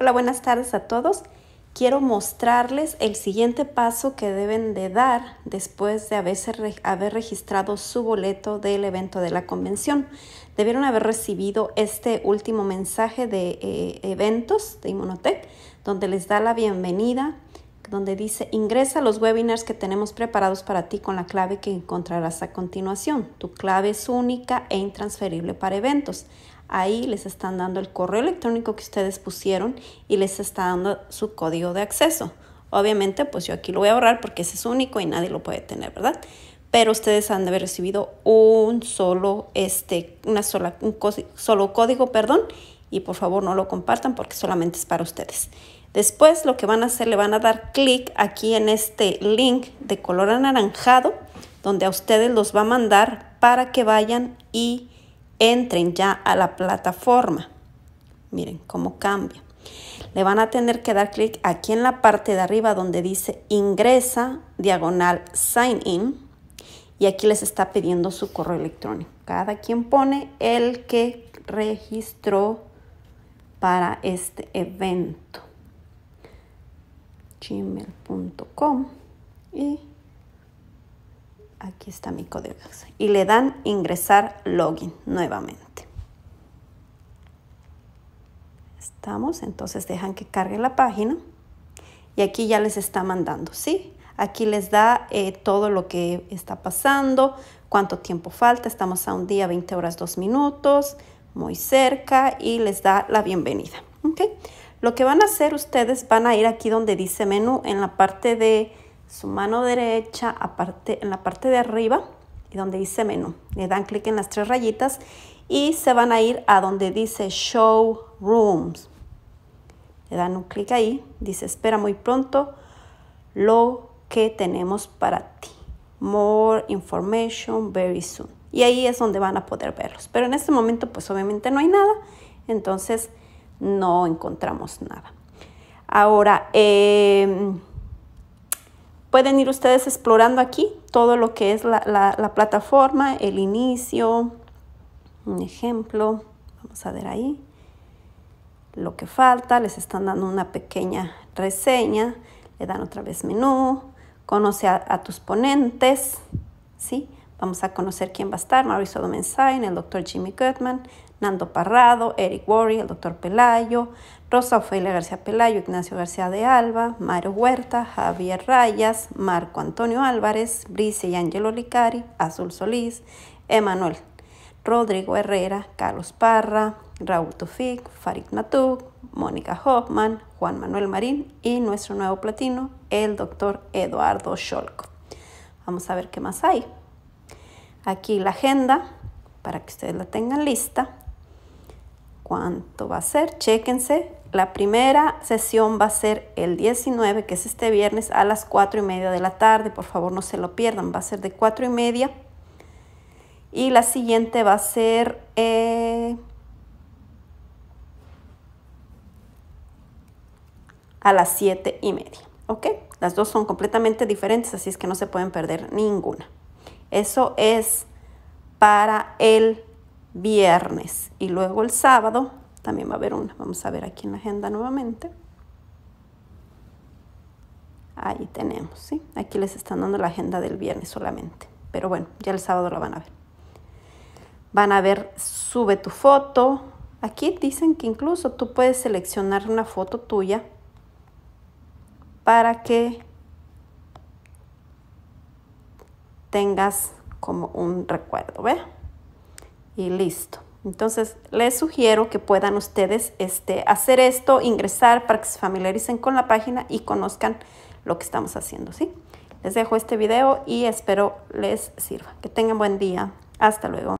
Hola, buenas tardes a todos. Quiero mostrarles el siguiente paso que deben de dar después de haber registrado su boleto del evento de la convención. Debieron haber recibido este último mensaje de eh, eventos de Inmunotech, donde les da la bienvenida, donde dice ingresa a los webinars que tenemos preparados para ti con la clave que encontrarás a continuación. Tu clave es única e intransferible para eventos. Ahí les están dando el correo electrónico que ustedes pusieron y les está dando su código de acceso. Obviamente, pues yo aquí lo voy a borrar porque ese es único y nadie lo puede tener, ¿verdad? Pero ustedes han de haber recibido un solo, este, una sola, un solo código, perdón, y por favor no lo compartan porque solamente es para ustedes. Después lo que van a hacer, le van a dar clic aquí en este link de color anaranjado, donde a ustedes los va a mandar para que vayan y entren ya a la plataforma. Miren cómo cambia. Le van a tener que dar clic aquí en la parte de arriba donde dice ingresa diagonal sign in y aquí les está pidiendo su correo electrónico. Cada quien pone el que registró para este evento. gmail.com y aquí está mi código y le dan ingresar login nuevamente. Estamos, entonces dejan que cargue la página y aquí ya les está mandando, ¿sí? Aquí les da eh, todo lo que está pasando, cuánto tiempo falta, estamos a un día, 20 horas, 2 minutos, muy cerca y les da la bienvenida, ¿ok? Lo que van a hacer ustedes van a ir aquí donde dice menú en la parte de su mano derecha aparte, en la parte de arriba y donde dice menú. Le dan clic en las tres rayitas y se van a ir a donde dice show rooms. Le dan un clic ahí, dice espera muy pronto lo que tenemos para ti. More information very soon. Y ahí es donde van a poder verlos. Pero en este momento pues obviamente no hay nada, entonces no encontramos nada. Ahora, eh, Pueden ir ustedes explorando aquí todo lo que es la, plataforma, el inicio, un ejemplo, vamos a ver ahí lo que falta, les están dando una pequeña reseña, le dan otra vez menú, conoce a tus ponentes, ¿sí? Vamos a conocer quién va a estar, Mauricio Domenzain, el doctor Jimmy Goodman, Nando Parrado, Eric Worry, el doctor Pelayo, Rosa Ofelia García Pelayo, Ignacio García de Alba, Mario Huerta, Javier Rayas, Marco Antonio Álvarez, Brice y Angelo Licari, Azul Solís, Emanuel Rodrigo Herrera, Carlos Parra, Raúl Tufik, Farid Natuk, Mónica Hoffman, Juan Manuel Marín y nuestro nuevo platino, el doctor Eduardo Scholko. Vamos a ver qué más hay aquí la agenda para que ustedes la tengan lista. ¿Cuánto va a ser? Chéquense. La primera sesión va a ser el 19, que es este viernes, a las 4 y media de la tarde. Por favor, no se lo pierdan. Va a ser de 4 y media. Y la siguiente va a ser... Eh, a las 7 y media. ¿Ok? Las dos son completamente diferentes, así es que no se pueden perder ninguna. Eso es para el viernes. Y luego el sábado también va a haber una. Vamos a ver aquí en la agenda nuevamente. Ahí tenemos, ¿sí? Aquí les están dando la agenda del viernes solamente. Pero bueno, ya el sábado la van a ver. Van a ver, sube tu foto. Aquí dicen que incluso tú puedes seleccionar una foto tuya para que tengas como un recuerdo, ¿ve? Y listo. Entonces, les sugiero que puedan ustedes este, hacer esto, ingresar para que se familiaricen con la página y conozcan lo que estamos haciendo, ¿sí? Les dejo este video y espero les sirva. Que tengan buen día. Hasta luego.